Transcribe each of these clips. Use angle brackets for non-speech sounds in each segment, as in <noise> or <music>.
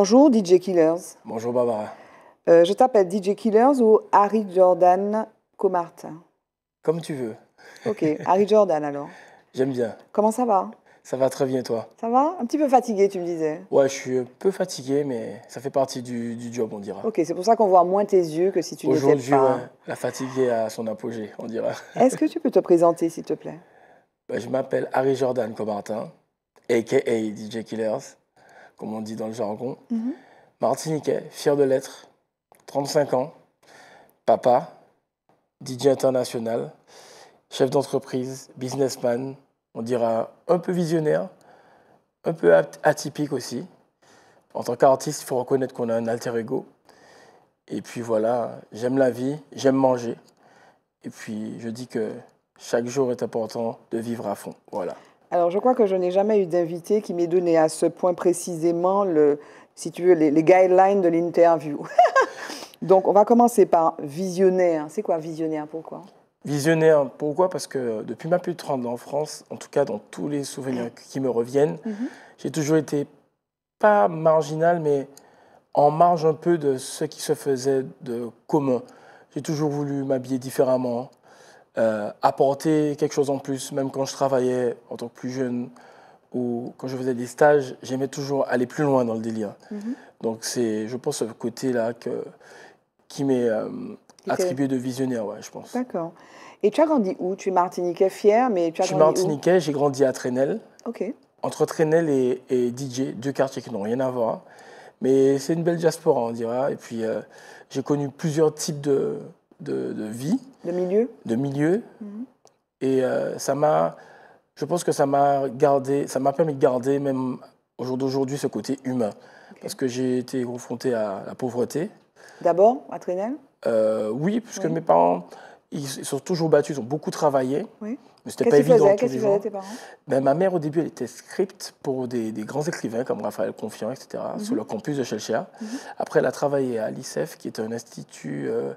Bonjour DJ Killers. Bonjour Barbara. Euh, je t'appelle DJ Killers ou Harry Jordan Comartin Comme tu veux. Ok, Harry Jordan alors. <laughs> J'aime bien. Comment ça va Ça va très bien toi Ça va Un petit peu fatigué tu me disais Ouais, je suis un peu fatigué mais ça fait partie du, du job on dira. Ok, c'est pour ça qu'on voit moins tes yeux que si tu n'étais pas... Aujourd'hui, la fatigue est à son apogée on dira. <laughs> Est-ce que tu peux te présenter s'il te plaît ben, Je m'appelle Harry Jordan Comartin, hein, a.k.a. DJ Killers comme on dit dans le jargon. Mhm. Martiniquais, fier de l'être, 35 ans, papa, DJ international, chef d'entreprise, businessman, on dira un peu visionnaire, un peu atypique aussi. En tant qu'artiste, il faut reconnaître qu'on a un alter ego. Et puis voilà, j'aime la vie, j'aime manger. Et puis je dis que chaque jour est important de vivre à fond. Voilà. Alors, je crois que je n'ai jamais eu d'invité qui m'ait donné à ce point précisément, si tu veux, les, guidelines de l'interview. <laughs> Donc, on va commencer par visionnaire. C'est quoi visionnaire Pourquoi Visionnaire, pourquoi Parce que depuis ma plus de 30 ans en France, en tout cas dans tous les souvenirs ah. qui me reviennent, mm-hmm. j'ai toujours été pas marginal, mais en marge un peu de ce qui se faisait de commun. J'ai toujours voulu m'habiller différemment, euh, apporter quelque chose en plus. Même quand je travaillais en tant que plus jeune ou quand je faisais des stages, j'aimais toujours aller plus loin dans le délire. Mhm. Donc c'est, je pense, ce côté-là que, qui m'est euh, attribué de visionnaire, ouais, je pense. D'accord. Et tu as grandi où Tu es martiniquais fier, mais tu as je Je suis martiniquais, j'ai grandi à Trenel. OK. Entre Trenel et, DJ, deux quartiers qui n'ont rien à voir. Mais c'est une belle diaspora, on dira. Et puis, euh, j'ai connu plusieurs types de, de, vie. De milieu. De milieu. Mhm. Et euh, ça m'a, je pense que ça m'a gardé, ça m'a permis de garder même aujourd'hui ce côté humain. Parce que j'ai été confronté à la pauvreté. D'abord, à Trinel euh, Oui, puisque mes parents, ils sont toujours battus, ils ont beaucoup travaillé. Oui. Mais c'était pas évident. Qu'est-ce ben, Ma mère, au début, elle était script pour des, grands écrivains comme Raphaël Confiant, etc., sur mhm. le campus de Chelsea. Mhm. Après, elle a travaillé à l'ICEF, qui est un institut. Euh,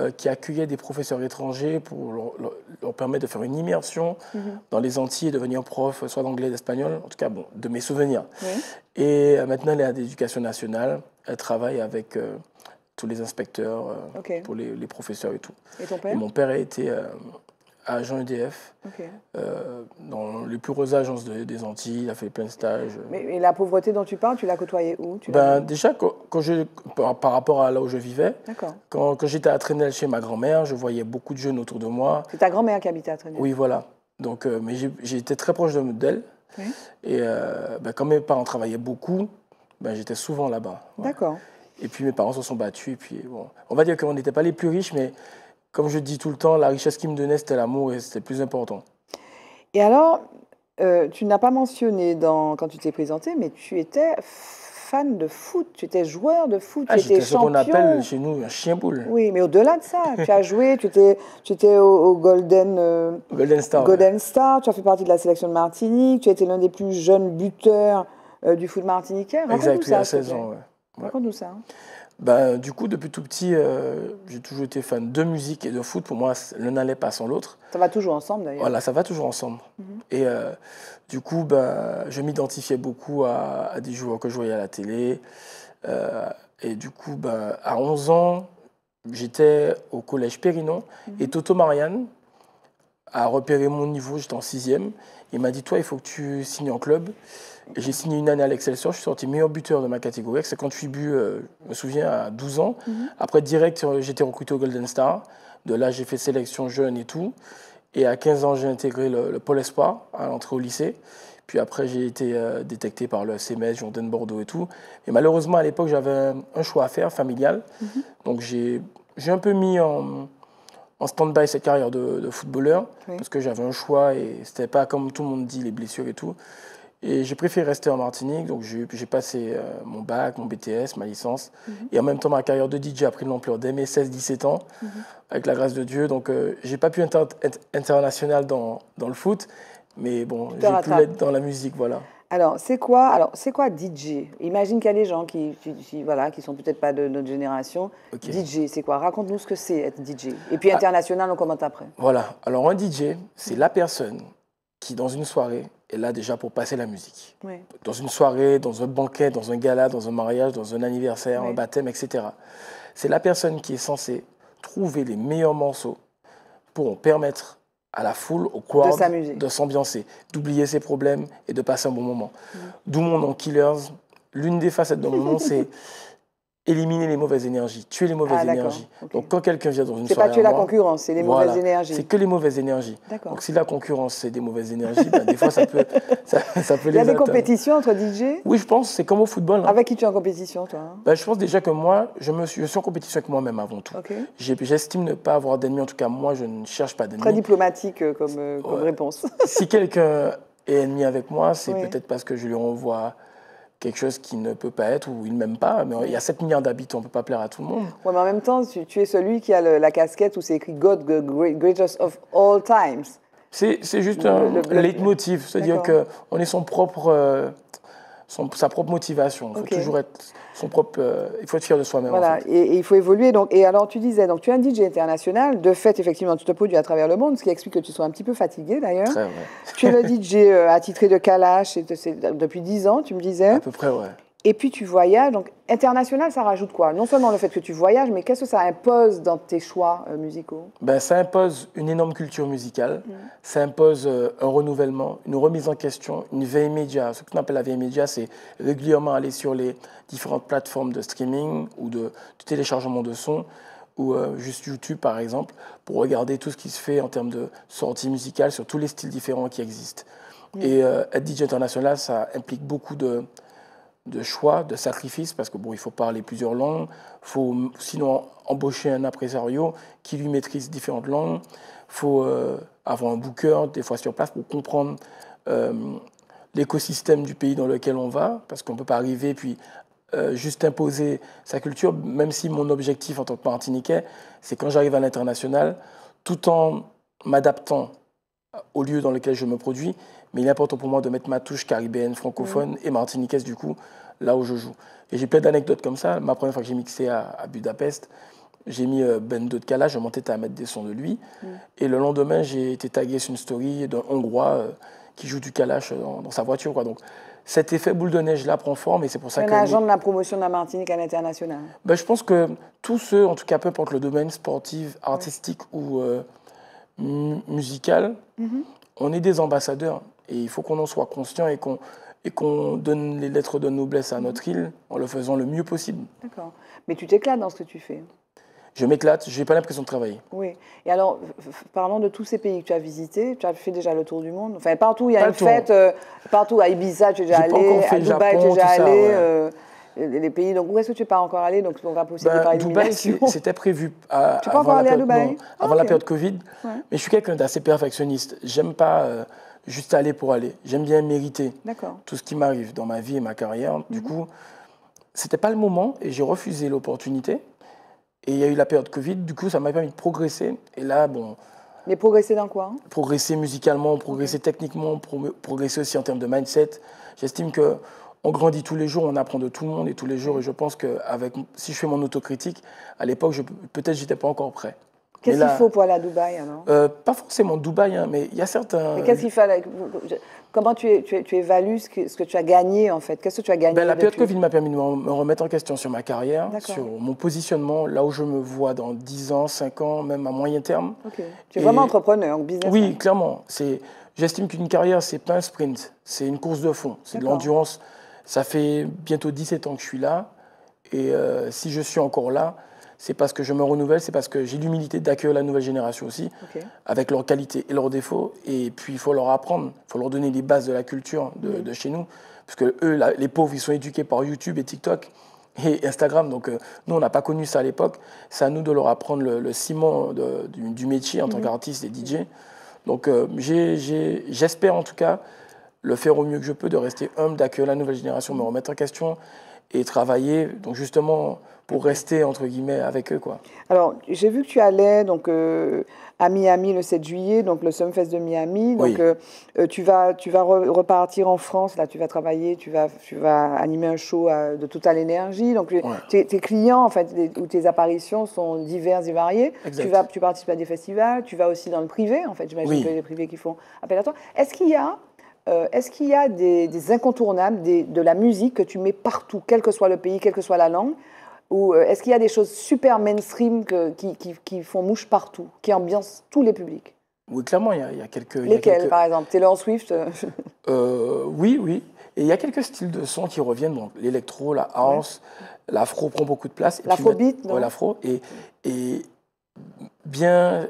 euh, qui accueillait des professeurs étrangers pour leur, permettre de faire une immersion mhm. dans les Antilles et devenir prof, soit d'anglais, d'espagnol, en tout cas, bon, de mes souvenirs. Et euh, maintenant, elle est à l'éducation nationale. Elle travaille avec euh, tous les inspecteurs, pour les, professeurs et tout. Et ton père Mon père a été agent EDF dans les plus grosses agences des Antilles, il a fait plein de stages. Mais, la pauvreté dont tu parles, tu l'as côtoyée où tu ben, Déjà, quand, je, par, rapport à là où je vivais, quand, quand j'étais à Trénel chez ma grand-mère, je voyais beaucoup de jeunes autour de moi. C'est ta grand-mère qui habitait à Trénel Oui, voilà. Donc, euh, mais j'étais très proche d'elle. Et euh, ben, quand mes parents travaillaient beaucoup, ben, j'étais souvent là-bas. D'accord. Et puis mes parents se sont battus. Et puis, on va dire que qu'on n'était pas les plus riches, mais comme je dis tout le temps, la richesse qui me donnait, c'était l'amour et c'était plus important. Et alors, euh, tu n'as pas mentionné dans, quand tu t'es présenté, mais tu étais fan de foot, tu étais joueur de foot, ah, tu étais champion. ce qu'on appelle chez nous un chien boule. Oui, mais au-delà de ça, tu as joué, tu étais, tu étais au, Golden, euh, Golden, Star, Golden Star, tu as fait partie de la sélection de Martinique, tu as été l'un des plus jeunes buteurs euh, du foot martiniquais. Raconte exact, ça, 16 ans. Raconte-nous ça. Hein. Bah, du coup, depuis tout petit, euh, j'ai toujours été fan de musique et de foot. Pour moi, l'un n'allait pas sans l'autre. Ça va toujours ensemble, d'ailleurs. Voilà, ça va toujours ensemble. Mhm. Et euh, du coup, bah, je m'identifiais beaucoup à, des joueurs que je voyais à la télé. Euh, et du coup, bah, à 11 ans, j'étais au collège Périnon. Mhm. Et Toto Marianne a repéré mon niveau, j'étais en sixième. Il m'a dit, toi, il faut que tu signes en club j'ai signé une année à l'Excelsior, je suis sorti meilleur buteur de ma catégorie, avec 58 buts, euh, je me souviens, à 12 ans. Mhm. Après, direct, euh, j'étais recruté au Golden Star. De là, j'ai fait sélection jeune et tout. Et à 15 ans, j'ai intégré le, Pôle Espoir à l'entrée au lycée. Puis après, j'ai été euh, détecté par le CMS, Jordan Bordeaux et tout. Mais malheureusement, à l'époque, j'avais un, choix à faire, familial. Mhm. Donc j'ai un peu mis en, stand-by cette carrière de, footballeur, parce que j'avais un choix et c'était pas comme tout le monde dit, les blessures et tout. Et j'ai préféré rester en Martinique, donc j'ai passé euh, mon bac, mon BTS, ma licence. Mhm. Et en même temps, ma carrière de DJ a pris de l'ampleur dès mes 16-17 ans, mhm. avec la grâce de Dieu. Donc, je euh, j'ai pas pu être international dans, le foot, mais bon, j'ai pu l'être dans la musique, voilà. Alors, c'est quoi, alors, c'est quoi DJ Imagine qu'il y a des gens qui, ne voilà, qui sont peut-être pas de notre génération. DJ, c'est quoi Raconte-nous ce que c'est être DJ. Et puis ah. international, on commente après. Voilà. Alors, un DJ, c'est la personne qui, dans une soirée, est là déjà pour passer la musique. Dans une soirée, dans un banquet, dans un gala, dans un mariage, dans un anniversaire, un baptême, etc. C'est la personne qui est censée trouver les meilleurs morceaux pour permettre à la foule, au coin de s'ambiancer, d'oublier ses problèmes et de passer un bon moment. D'où mon nom Killers. L'une des facettes de mon nom, <laughs> c'est éliminer les mauvaises énergies, tuer les mauvaises ah, énergies. Donc quand quelqu'un vient dans une soirée, c'est pas tuer la concurrence, c'est les mauvaises énergies. C'est que les mauvaises énergies. Donc si la concurrence c'est des mauvaises énergies, bah, des fois ça peut, <laughs> ça, ça peut les. Il y a des compétitions entre DJ. Oui, je pense. C'est comme au football. Hein. Avec qui tu es en compétition, toi ben, je pense déjà que moi, je me suis, en compétition avec moi-même avant tout. J'estime ne pas avoir d'ennemis. En tout cas, moi, je ne cherche pas d'ennemis. Très diplomatique euh, comme, euh, réponse. si quelqu'un est ennemi avec moi, c'est peut-être parce que je lui renvoie quelque chose qui ne peut pas être ou il ne m'aime pas. Mais il y a 7 milliards d'habitants, on ne peut pas plaire à tout le monde. Oui, mais en même temps, tu, tu es celui qui a la casquette où c'est écrit God, the greatest of all times. C'est juste un leitmotiv, c'est-à-dire qu'on est son propre euh, sa propre motivation. Il faut toujours être son propre. Euh, il faut être fier de soi-même. Voilà, et, il faut évoluer. Donc, et alors, tu disais, donc tu es un DJ international. De fait, effectivement, tu te produis à travers le monde, ce qui explique que tu sois un petit peu fatigué d'ailleurs. Tu es le DJ euh, attitré de Kalash et depuis 10 ans, tu me disais. À peu près, ouais. Et puis tu voyages, donc international, ça rajoute quoi Non seulement le fait que tu voyages, mais qu'est-ce que ça impose dans tes choix euh, musicaux ben, Ça impose une énorme culture musicale, mm. ça impose euh, un renouvellement, une remise en question, une veille média. Ce qu'on appelle la veille média, c'est régulièrement aller sur les différentes plateformes de streaming ou de, téléchargement de sons ou euh, juste YouTube par exemple, pour regarder tout ce qui se fait en termes de sortie musicale sur tous les styles différents qui existent. Mm. Et être DJ international, ça implique beaucoup de, de choix, de sacrifice, parce que bon, il faut parler plusieurs langues, faut sinon embaucher un imprésario qui lui maîtrise différentes langues, faut euh, avoir un booker des fois sur place pour comprendre euh, l'écosystème du pays dans lequel on va, parce qu'on ne peut pas arriver puis euh, juste imposer sa culture, même si mon objectif en tant que Martiniquais, c'est quand j'arrive à l'international, tout en m'adaptant au lieu dans lequel je me produis, mais il est important pour moi de mettre ma touche caribéenne, francophone mm. et martiniquaise, du coup, là où je joue. Et j'ai plein d'anecdotes comme ça. Ma première fois que j'ai mixé à, Budapest, j'ai mis euh, ben Do de Kala, je m'entêtais à mettre des sons de lui. Mm. Et le lendemain, j'ai été tagué sur une story d'un Hongrois euh, qui joue du Kalash euh, dans, sa voiture. Quoi. Donc, cet effet boule de neige là prend forme et c'est pour ça que. de la promotion de la Martinique à l'international. Ben, je pense que tous ceux, en tout cas peu importe le domaine sportif, mm. artistique ou musical, mhm. on est des ambassadeurs. Et il faut qu'on en soit conscient et qu'on et donne les lettres de noblesse à notre île en le faisant le mieux possible. D'accord. Mais tu t'éclates dans ce que tu fais. Je m'éclate, je n'ai pas l'impression de travailler. Oui. Et alors, parlons de tous ces pays que tu as visités. Tu as fait déjà le tour du monde. Enfin, partout, il y a une fête. Euh, partout, à Ibiza, tu es déjà allé. à Dubaï, tu es déjà allé. Euh, les pays. Donc, où est-ce que tu n'es pas encore allé Donc, on va bah, Dubaï, c'était prévu. À, tu aller Avant la ah, période Covid. Mais je suis quelqu'un d'assez perfectionniste. J'aime pas euh, juste aller pour aller. J'aime bien mériter tout ce qui m'arrive dans ma vie et ma carrière. Du coup, mhm. ce coup, c'était pas le moment et j'ai refusé l'opportunité. Et il y a eu la période Covid. Du coup, ça m'a permis de progresser. Et là, bon. Mais progresser dans quoi hein Progresser musicalement, progresser techniquement, progresser aussi en termes de mindset. J'estime que on grandit tous les jours, on apprend de tout le monde et tous les jours. Et je pense que si je fais mon autocritique, à l'époque, peut-être j'étais pas encore prêt. Qu'est-ce qu'il faut pour aller à Dubaï euh, Pas forcément Dubaï, hein, mais il y a certains. Mais qu'est-ce qu'il fallait Comment tu, tu évalues ce que, tu as gagné en fait Qu'est-ce que tu as gagné ben, La période Covid m'a permis de me remettre en question sur ma carrière, sur mon positionnement, là où je me vois dans 10 ans, 5 ans, même à moyen terme. Tu es vraiment entrepreneur, business. Oui, clairement. J'estime qu'une carrière, c'est pas un sprint, c'est une course de fond, c'est de l'endurance. Ça fait bientôt 17 ans que je suis là. Et euh, si je suis encore là, c'est parce que je me renouvelle, c'est parce que j'ai l'humilité d'accueillir la nouvelle génération aussi, avec leurs qualités et leurs défauts. Et puis, il faut leur apprendre, il faut leur donner les bases de la culture de, mm. chez nous. Parce que eux, les pauvres, ils sont éduqués par YouTube et TikTok et Instagram. Donc, euh, nous, on n'a pas connu ça à l'époque. C'est à nous de leur apprendre le, ciment du, métier en tant mm. qu'artiste et DJ. Donc, euh, j'espère en tout cas le faire au mieux que je peux, de rester humble, d'accueillir la nouvelle génération, me remettre en question et travailler, donc justement pour rester entre guillemets avec eux quoi. Alors j'ai vu que tu allais donc euh, à Miami le 7 juillet, donc le Sumfest de Miami. Donc euh, euh, tu vas tu vas repartir en France là, tu vas travailler, tu vas tu vas animer un show de totale énergie. Donc tes, clients en fait ou tes apparitions sont diverses et variées. Tu vas tu participes à des festivals, tu vas aussi dans le privé en fait. J'imagine que les privés qui font appel à toi. Est-ce qu'il y a euh, est-ce qu'il y a des, incontournables de la musique que tu mets partout, quel que soit le pays, quelle que soit la langue Ou euh, est-ce qu'il y a des choses super mainstream qui, font mouche partout, qui ambiancent tous les publics Oui, clairement, il y a, quelques... Lesquels, par exemple Taylor Swift <laughs> euh, Oui, oui. Et il y a quelques styles de sons qui reviennent, donc l'électro, la house, l'afro prend beaucoup de place. L'afrobeat, non l'afro. Et, bien,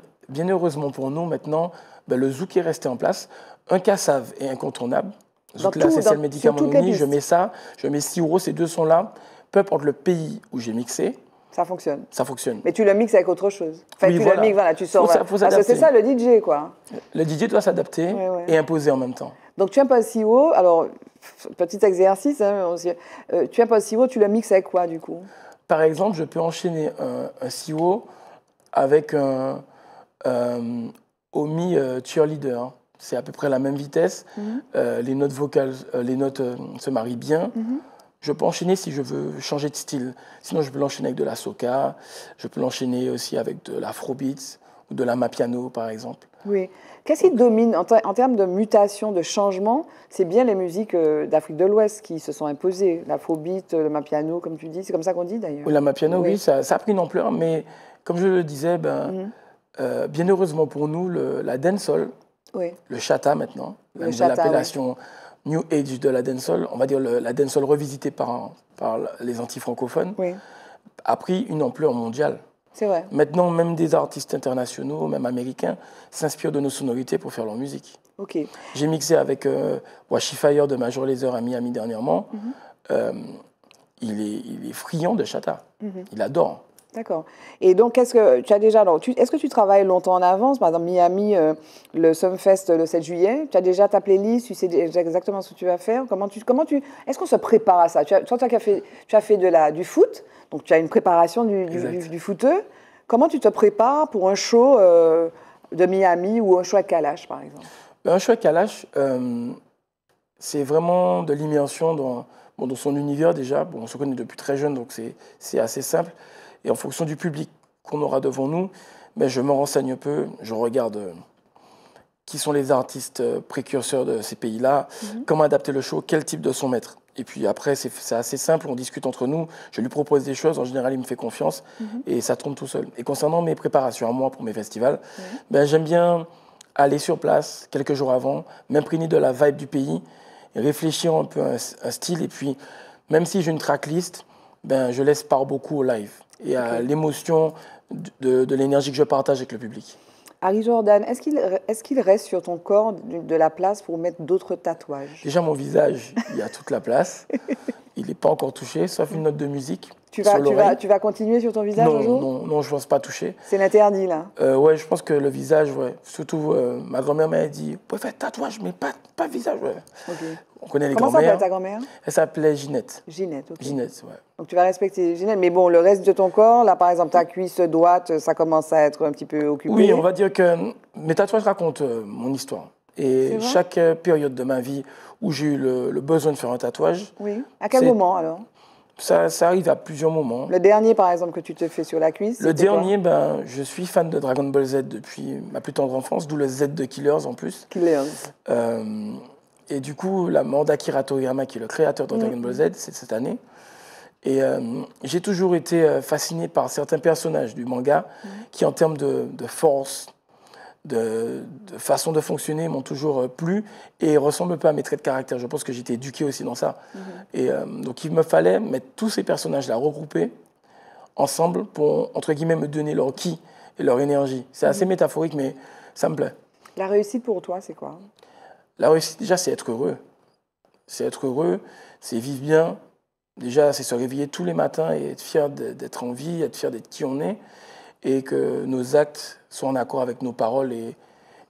heureusement pour nous, maintenant, ben, le zouk est resté en place. Un cassave est incontournable. là, c'est le médicament Je mets ça, je mets 6 ces deux sont là. Peu importe le pays où j'ai mixé. Ça fonctionne. Ça fonctionne. Mais tu le mixes avec autre chose. Enfin, tu le mixes, voilà, tu sors. c'est ça le DJ, quoi. Le DJ doit s'adapter et imposer en même temps. Donc tu pas si haut, alors petit exercice, hein, on euh, tu imposes si haut, tu le mixes avec quoi du coup Par exemple, je peux enchaîner un, Siro avec un, Omni euh, Omi euh, Cheerleader c'est à peu près la même vitesse. Mhm. Euh, les notes vocales, euh, les notes euh, se marient bien. Mhm. Je peux enchaîner si je veux changer de style. Sinon, je peux l'enchaîner avec de la soca. Je peux l'enchaîner aussi avec de l'afrobeat ou de la mappiano, par exemple. Oui. Qu'est-ce qui domine en, termes de mutation, de changement C'est bien les musiques d'Afrique de l'Ouest qui se sont imposées. L'afrobeat, le mapiano, comme tu dis. C'est comme ça qu'on dit d'ailleurs. La mapiano, oui, oui ça, ça, a pris une ampleur. Mais comme je le disais, ben, mhm. bien heureusement pour nous, le, la dancehall le chata maintenant, l'appellation New Age de la dancehall, on va dire la dancehall revisitée par, par les anti-francophones, a pris une ampleur mondiale. C'est vrai. Maintenant, même des artistes internationaux, même américains, s'inspirent de nos sonorités pour faire leur musique. Ok. J'ai mixé avec euh, Washi Fire de Major Laser à Miami dernièrement. Mhm. Euh, il, est, friand de chata. Mhm. Il adore. D'accord. Et donc, est-ce que tu as déjà, est-ce que tu travailles longtemps en avance Par exemple, Miami, euh, le Sunfest euh, le 7 juillet, tu as déjà ta playlist, tu sais déjà exactement ce que tu vas faire. Comment tu, comment tu, est-ce qu'on se prépare à ça tu as, Toi, tu as fait, tu as fait de la, du foot, donc tu as une préparation du, du, footeux. Comment tu te prépares pour un show euh, de Miami ou un show à Kalash, par exemple Un show à Kalash, c'est vraiment de l'immersion dans, dans son univers déjà. Bon, on se connaît depuis très jeune, donc c'est assez simple. Et en fonction du public qu'on aura devant nous, ben, je me renseigne un peu, je regarde euh, qui sont les artistes euh, précurseurs de ces pays-là, mhm. comment adapter le show, quel type de son mettre. Et puis après, c'est assez simple, on discute entre nous, je lui propose des choses, en général, il me fait confiance, mhm. et ça tombe tout seul. Et concernant mes préparations à moi pour mes festivals, ben, j'aime bien aller sur place quelques jours avant, m'imprégner de la vibe du pays, réfléchir un peu à un, style, et puis même si j'ai une tracklist, ben, je laisse part beaucoup au live et à l'émotion de, l'énergie que je partage avec le public. Harry Jordan, est-ce qu'il reste sur ton corps de la place pour mettre d'autres tatouages Déjà, mon visage, il y a toute la place. <laughs> Il n'est pas encore touché, sauf une note de musique. Tu vas, tu, vas, tu vas continuer sur ton visage non, non, non, je pense pas toucher. C'est l'interdit, là euh, Ouais, je pense que le visage, ouais. Surtout, euh, ma grand-mère m'a dit « Ouais, fais tatouage, mais pas, pas visage, On connaît les Comment grand s'appelle ta grand-mère Elle s'appelait Ginette. Ginette, ok. Ginette, ouais. Donc tu vas respecter Ginette, mais bon, le reste de ton corps, là, par exemple, ta cuisse droite, ça commence à être un petit peu occupé. Oui, on va dire que mes tatouages racontent euh, mon histoire. Et chaque euh, période de ma vie où j'ai eu le, le, besoin de faire un tatouage... Oui. À quel moment, alors ça, arrive à plusieurs moments. Le dernier, par exemple, que tu te fais sur la cuisse Le dernier, ben, je suis fan de Dragon Ball Z depuis ma plus tendre enfance, d'où le Z de Killers en plus. Killers. Euh, et du coup, la mort d'Akira Toriyama, qui est le créateur de Dragon mm. Ball Z, c'est cette année. Et euh, j'ai toujours été euh, fasciné par certains personnages du manga mm. qui, en termes de, de force, de, façon de fonctionner m'ont toujours euh, plu et ressemblent pas à mes traits de caractère. Je pense que j'étais éduqué aussi dans ça. Mhm. Et euh, donc il me fallait mettre tous ces personnages-là regroupés ensemble pour, entre guillemets, me donner leur qui et leur énergie. C'est assez mhm. métaphorique, mais ça me plaît. La réussite pour toi, c'est quoi La réussite, déjà, c'est être heureux. C'est être heureux, c'est vivre bien. Déjà, c'est se réveiller tous les matins et être fier d'être en vie, être fier d'être qui on est et que nos actes soient en accord avec nos paroles et,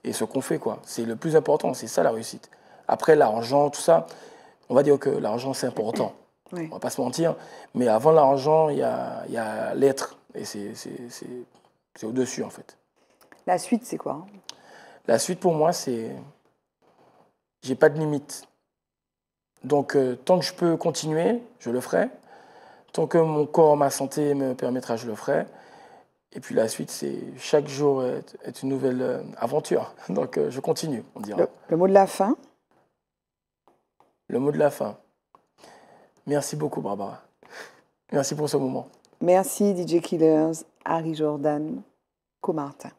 et ce qu'on fait. quoi. C'est le plus important, c'est ça la réussite. Après, l'argent, tout ça, on va dire que l'argent, c'est important. On <coughs> On va pas se mentir. Mais avant l'argent, il y a, y a l'être. Et c'est au-dessus, en fait. La suite, c'est quoi La suite, pour moi, c'est... J'ai pas de limite. Donc, euh, tant que je peux continuer, je le ferai. Tant que mon corps, ma santé me permettra, je le ferai. Et puis la suite, c'est chaque jour est, une nouvelle euh, aventure. <laughs> Donc euh, je continue, on dirait. Le, le, mot de la fin Le mot de la fin. Merci beaucoup, Barbara. Merci pour ce moment. Merci, DJ Killers, Harry Jordan, Comartin.